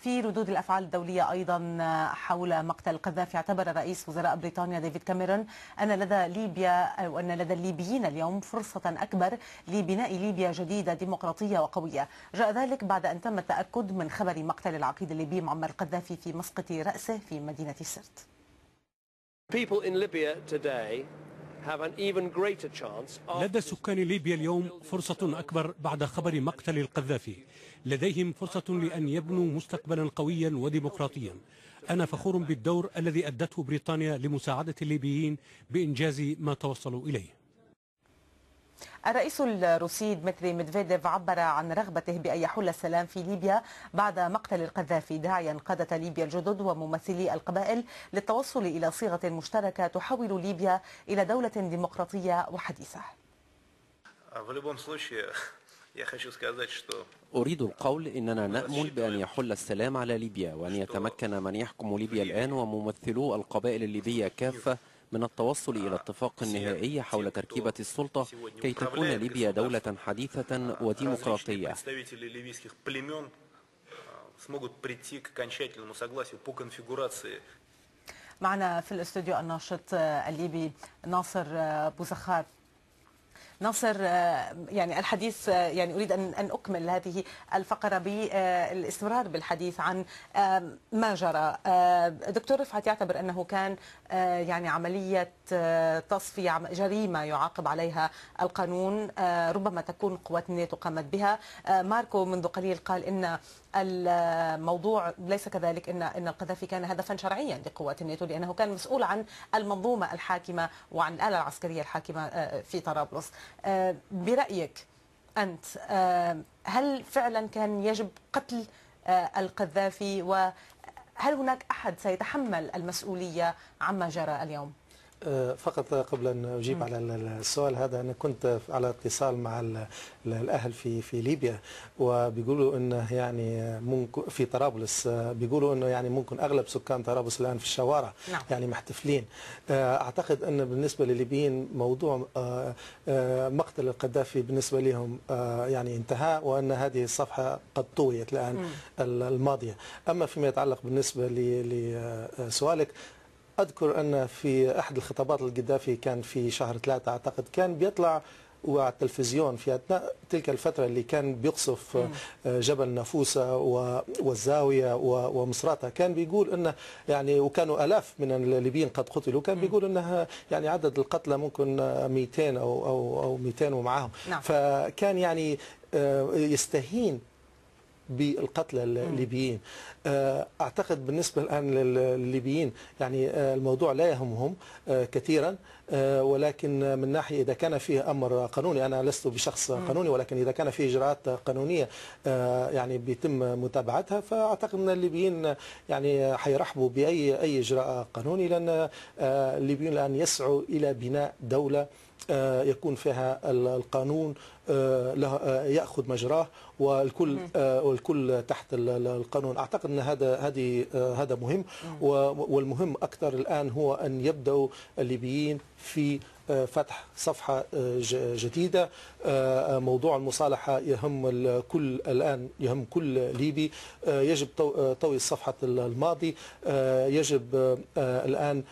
في ردود الأفعال الدولية أيضا حول مقتل القذافي اعتبر رئيس وزراء بريطانيا ديفيد كاميرون أن لدى ليبيا أو أن لدى الليبيين اليوم فرصة أكبر لبناء ليبيا جديدة ديمقراطية وقوية جاء ذلك بعد أن تم التأكد من خبر مقتل العقيد الليبي معمر القذافي في مسقط رأسه في مدينة السرت لدى سكان ليبيا اليوم فرصة أكبر بعد خبر مقتل القذافي لديهم فرصة لأن يبنوا مستقبلا قويا وديمقراطيا أنا فخور بالدور الذي أدته بريطانيا لمساعدة الليبيين بإنجاز ما توصلوا إليه الرئيس الروسي دمتري ميدفيديف عبر عن رغبته بأن يحل السلام في ليبيا بعد مقتل القذافي داعيا قادة ليبيا الجدد وممثلي القبائل للتوصل إلى صيغة مشتركة تحول ليبيا إلى دولة ديمقراطية وحديثة أريد القول إننا نأمل بأن يحل السلام على ليبيا وأن يتمكن من يحكم ليبيا الآن وممثلو القبائل الليبية كافة من التوصل إلى اتفاق نهائي حول تركيبة السلطة كي تكون ليبيا دولة حديثة وديمقراطية معنا في الاستوديو الناشط الليبي ناصر بوزخات ناصر آه، يعني الحديث آه، يعني أريد أن أكمل هذه الفقرة بالاستمرار بالحديث عن آه، ما جرى دكتور رفعت يعتبر أنه كان يعني عملية تصفية جريمة يعاقب عليها القانون ربما تكون قوات الناتو قامت بها ماركو منذ قليل قال إن الموضوع ليس كذلك ان ان القذافي كان هدفا شرعيا لقوات الناتو لانه كان مسؤول عن المنظومه الحاكمه وعن الاله العسكريه الحاكمه في طرابلس آه، برأيك أنت آه، هل فعلا كان يجب قتل آه، القذافي وهل هناك أحد سيتحمل المسؤولية عما جرى اليوم؟ آه، فقط قبل ان اجيب على السؤال هذا انا كنت على اتصال مع الاهل في في ليبيا وبيقولوا انه يعني ممكن في طرابلس آه، بيقولوا انه يعني ممكن اغلب سكان طرابلس الان في الشوارع نعم. يعني محتفلين آه، اعتقد ان بالنسبه للليبيين موضوع مقتل القذافي بالنسبه لهم يعني انتهى وان هذه الصفحه قد طويت الان الماضيه اما فيما يتعلق بالنسبه لسؤالك أذكر أن في أحد الخطابات القدافي كان في شهر ثلاثة أعتقد كان بيطلع وعلى التلفزيون في اثناء تلك الفتره اللي كان بيقصف آه، جبل نافوسه والزاويه ومصراته كان بيقول انه يعني وكانوا الاف من الليبيين قد قتلوا كان بيقول انها يعني عدد القتلى ممكن 200 او او او 200 ومعاهم نعم. فكان يعني آه، يستهين بالقتلى الليبيين آه، أعتقد بالنسبة الآن للليبيين يعني آه، الموضوع لا يهمهم آه، كثيرا ولكن من ناحية إذا كان فيه أمر قانوني أنا لست بشخص قانوني ولكن إذا كان فيه إجراءات قانونية يعني بيتم متابعتها فأعتقد أن الليبيين يعني حيرحبوا بأي أي إجراء قانوني لأن الليبيون الآن يسعوا إلى بناء دولة آه، يكون فيها القانون آه، آه، ياخذ مجراه والكل والكل تحت القانون اعتقد ان هذا هذه هذا مهم والمهم اكثر الان هو ان يبداوا الليبيين في فتح صفحة آه، جديدة آه، آه، موضوع المصالحة يهم الكل الآن يهم كل ليبي يجب طوي صفحة الماضي يجب الآن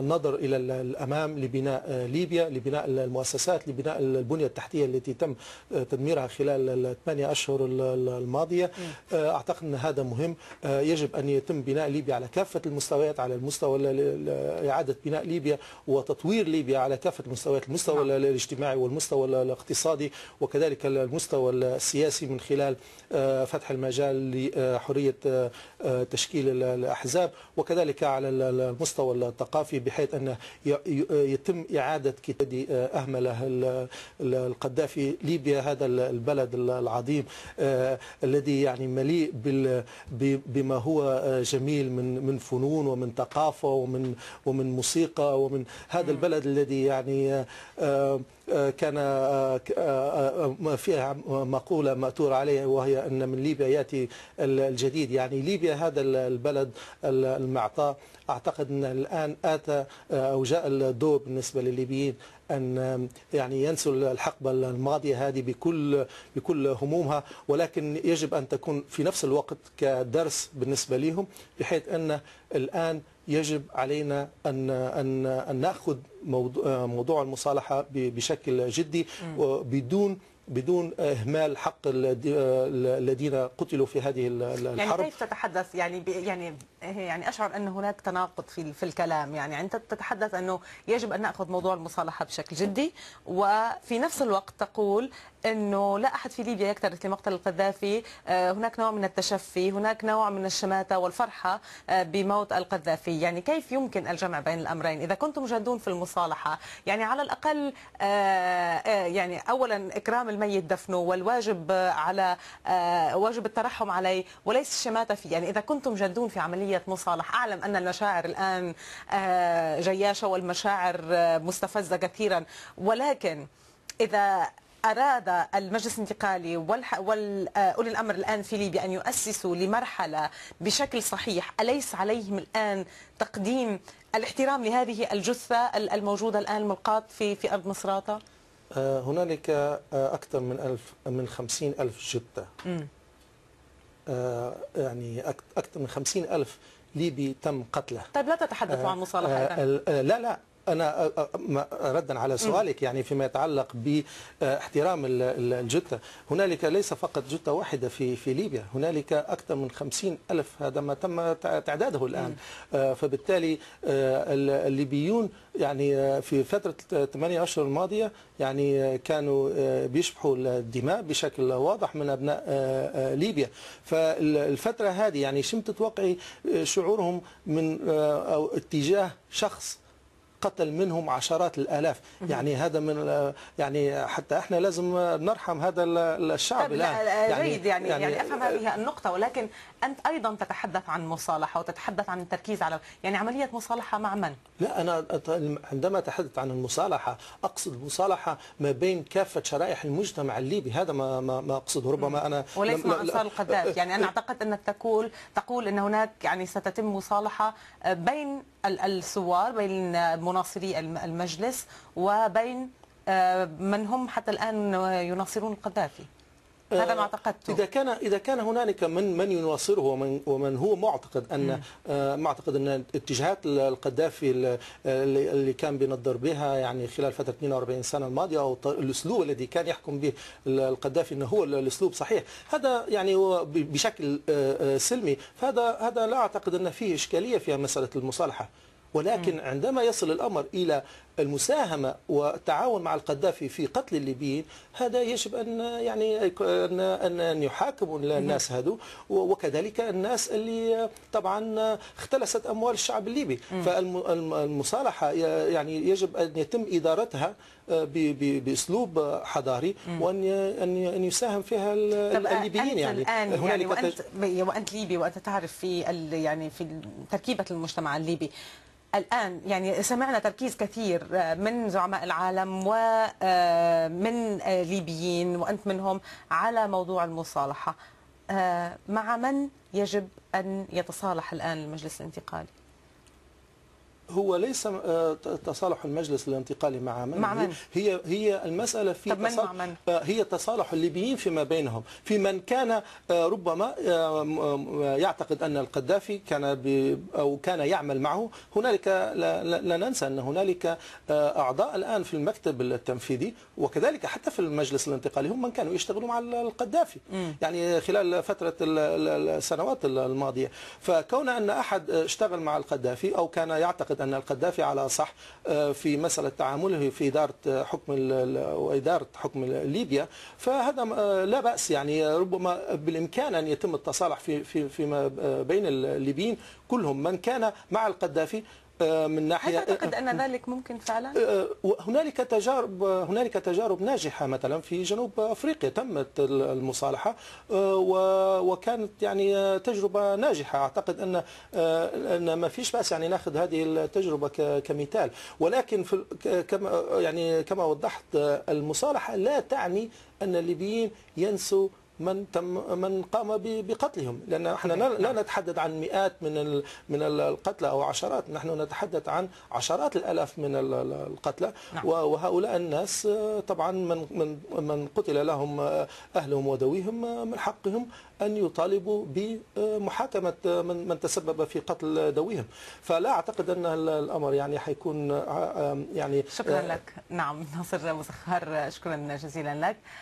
النظر إلى الأمام لبناء ليبيا لبناء المؤسسات لبناء البنية التحتية التي تم تدميرها خلال الثمانية أشهر الماضية أعتقد أن هذا مهم يجب أن يتم بناء ليبيا على كافة المستويات على المستوى إعادة بناء ليبيا تطوير ليبيا على كافة المستويات المستوى نعم. الاجتماعي والمستوى الاقتصادي وكذلك المستوى السياسي من خلال آه، فتح المجال لحرية آه، آه، تشكيل الأحزاب وكذلك على المستوى الثقافي بحيث أن يتم إعادة كتاب أهمله القذافي ليبيا هذا البلد العظيم الذي يعني مليء بما هو جميل من من فنون ومن ثقافة ومن ومن موسيقى ومن ها هذا البلد الذي يعني آه، آه، آه، كان فيها مقولة مأثورة عليها وهي أن من ليبيا يأتي الجديد يعني ليبيا هذا البلد المعطاء أعتقد أن الآن آتى أو جاء الدور بالنسبة للليبيين أن يعني ينسوا الحقبة الماضية هذه بكل بكل همومها ولكن يجب أن تكون في نفس الوقت كدرس بالنسبة لهم بحيث أن الآن يجب علينا أن أن أن نأخذ موضوع المصالحة بشكل جدي وبدون بدون اهمال حق الذين قتلوا في هذه يعني الحرب يعني كيف تتحدث يعني يعني إيه، يعني اشعر ان هناك تناقض في في الكلام يعني انت تتحدث انه يجب ان ناخذ موضوع المصالحه بشكل جدي وفي نفس الوقت تقول انه لا احد في ليبيا يكترث لمقتل القذافي آه، هناك نوع من التشفي هناك نوع من الشماته والفرحه آه، بموت القذافي يعني كيف يمكن الجمع بين الامرين اذا كنتم جادون في المصالحه يعني على الاقل آه، يعني اولا اكرام الميت دفنه والواجب على آه، واجب الترحم عليه وليس الشماتة فيه يعني إذا كنتم جادون في عملية مصالح أعلم أن المشاعر الآن آه، جياشة والمشاعر آه، مستفزة كثيرا ولكن إذا أراد المجلس الانتقالي وأولي الأمر الآن في ليبيا أن يؤسسوا لمرحلة بشكل صحيح أليس عليهم الآن تقديم الاحترام لهذه الجثة الموجودة الآن ملقاة في في أرض مصراتة؟ آه، هنالك آه، أكثر من ألف من خمسين ألف شتة آه، يعني أكثر من خمسين ألف ليبي تم قتله طيب لا تتحدثوا عن مصالحة لا لا أنا ردا على سؤالك يعني فيما يتعلق باحترام الجثة هنالك ليس فقط جثة واحدة في في ليبيا هنالك أكثر من خمسين ألف هذا ما تم تعداده الآن آه، فبالتالي آه، الليبيون يعني آه، في فترة 8 أشهر الماضية يعني كانوا بيشبحوا الدماء بشكل واضح من أبناء ليبيا فالفترة هذه يعني شم تتوقعي شعورهم من أو اتجاه شخص قتل منهم عشرات الالاف يعني هذا من يعني حتى احنا لازم نرحم هذا الشعب الان آه، يعني, يعني يعني يعني افهم هذه النقطه ولكن انت ايضا تتحدث عن مصالحه وتتحدث عن التركيز على يعني عمليه مصالحه مع من لا انا عندما اتحدث عن المصالحه اقصد مصالحه ما بين كافه شرائح المجتمع الليبي هذا ما ما, ما اقصده ربما انا وليس مع انصار القذافي يعني انا إيه. اعتقد انك تقول تقول ان هناك يعني ستتم مصالحه آه، بين الثوار بين مناصري المجلس وبين آه، من هم حتى الآن يناصرون القذافي آه، هذا ما اعتقدته اذا كان اذا كان هنالك من من يناصره ومن ومن هو معتقد ان آه، معتقد ان اتجاهات القذافي اللي كان بينظر بها يعني خلال فتره 42 سنه الماضيه او الاسلوب الذي كان يحكم به القذافي انه هو الاسلوب صحيح هذا يعني بشكل سلمي فهذا هذا لا اعتقد ان فيه اشكاليه في مساله المصالحه ولكن عندما يصل الأمر إلى المساهمة والتعاون مع القذافي في قتل الليبيين هذا يجب أن يعني أن أن يحاكموا الناس نعم. هذو وكذلك الناس اللي طبعا اختلست أموال الشعب الليبي فالمصالحة يعني يجب أن يتم إدارتها آه، باسلوب حضاري وان ان يساهم فيها الليبيين يعني الآن يعني وأنت, يعني وانت ليبي وانت تعرف في يعني في تركيبه المجتمع الليبي الآن يعني سمعنا تركيز كثير آه، من زعماء العالم ومن آه، آه، ليبيين وأنت منهم على موضوع المصالحة مع من يجب أن يتصالح الآن المجلس الانتقالي؟ هو ليس آه، تصالح المجلس الانتقالي مع من, مع من؟ هي هي المسألة في طب من مع من؟ هي تصالح الليبيين فيما بينهم في من كان آه، ربما آه، يعتقد أن القذافي كان أو كان يعمل معه هنالك لا ننسى أن هنالك أعضاء الآن في المكتب التنفيذي وكذلك حتى في المجلس الانتقالي هم من كانوا يشتغلوا مع القذافي يعني خلال فترة السنوات الماضية فكون أن أحد اشتغل مع القذافي أو كان يعتقد اعتقد ان القذافي على صح آه، في مساله تعامله في اداره حكم واداره حكم ليبيا فهذا آه، لا باس يعني ربما بالامكان ان يتم التصالح في فيما آه، بين الليبيين كلهم من كان مع القذافي آه، من ناحيه هل تعتقد ان ذلك ممكن فعلا؟ آه، آه، هنالك تجارب هنالك تجارب ناجحه مثلا في جنوب افريقيا تمت المصالحه وكانت يعني تجربه ناجحه اعتقد ان ان ما فيش باس يعني ناخذ هذه التجربه كمثال ولكن في كما يعني كما وضحت المصالحه لا تعني ان الليبيين ينسوا من تم من قام بقتلهم لان احنا لا نتحدث عن مئات من من القتلى او عشرات نحن نتحدث عن عشرات الالاف من القتلى نعم. وهؤلاء الناس طبعا من من من قتل لهم اهلهم وذويهم من حقهم ان يطالبوا بمحاكمه من من تسبب في قتل ذويهم فلا اعتقد ان الامر يعني حيكون آه، يعني شكرا آه، لك نعم ناصر مسخر شكرا جزيلا لك